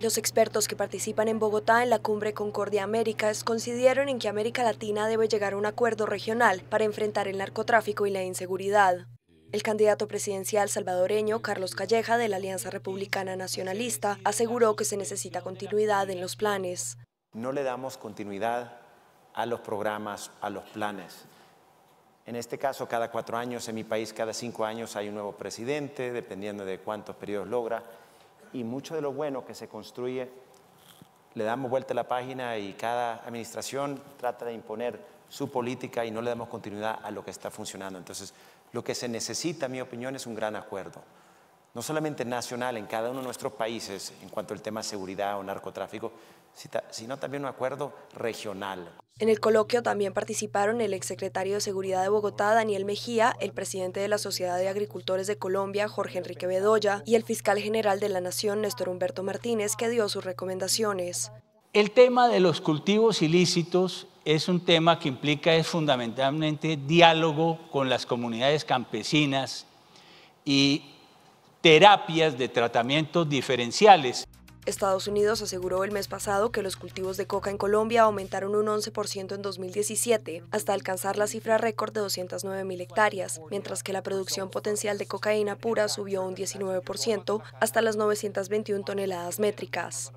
Los expertos que participan en Bogotá en la cumbre Concordia Américas coincidieron en que América Latina debe llegar a un acuerdo regional para enfrentar el narcotráfico y la inseguridad. El candidato presidencial salvadoreño Carlos Calleja de la Alianza Republicana Nacionalista aseguró que se necesita continuidad en los planes. No le damos continuidad a los programas, a los planes. En este caso, cada cuatro años en mi país, cada cinco años hay un nuevo presidente, dependiendo de cuántos periodos logra y mucho de lo bueno que se construye le damos vuelta a la página y cada administración trata de imponer su política y no le damos continuidad a lo que está funcionando. Entonces, lo que se necesita, en mi opinión, es un gran acuerdo no solamente nacional en cada uno de nuestros países en cuanto al tema seguridad o narcotráfico, sino también un acuerdo regional. En el coloquio también participaron el exsecretario de Seguridad de Bogotá, Daniel Mejía, el presidente de la Sociedad de Agricultores de Colombia, Jorge Enrique Bedoya, y el fiscal general de la Nación, Néstor Humberto Martínez, que dio sus recomendaciones. El tema de los cultivos ilícitos es un tema que implica es fundamentalmente diálogo con las comunidades campesinas y terapias de tratamientos diferenciales. Estados Unidos aseguró el mes pasado que los cultivos de coca en Colombia aumentaron un 11% en 2017, hasta alcanzar la cifra récord de 209.000 hectáreas, mientras que la producción potencial de cocaína pura subió un 19% hasta las 921 toneladas métricas.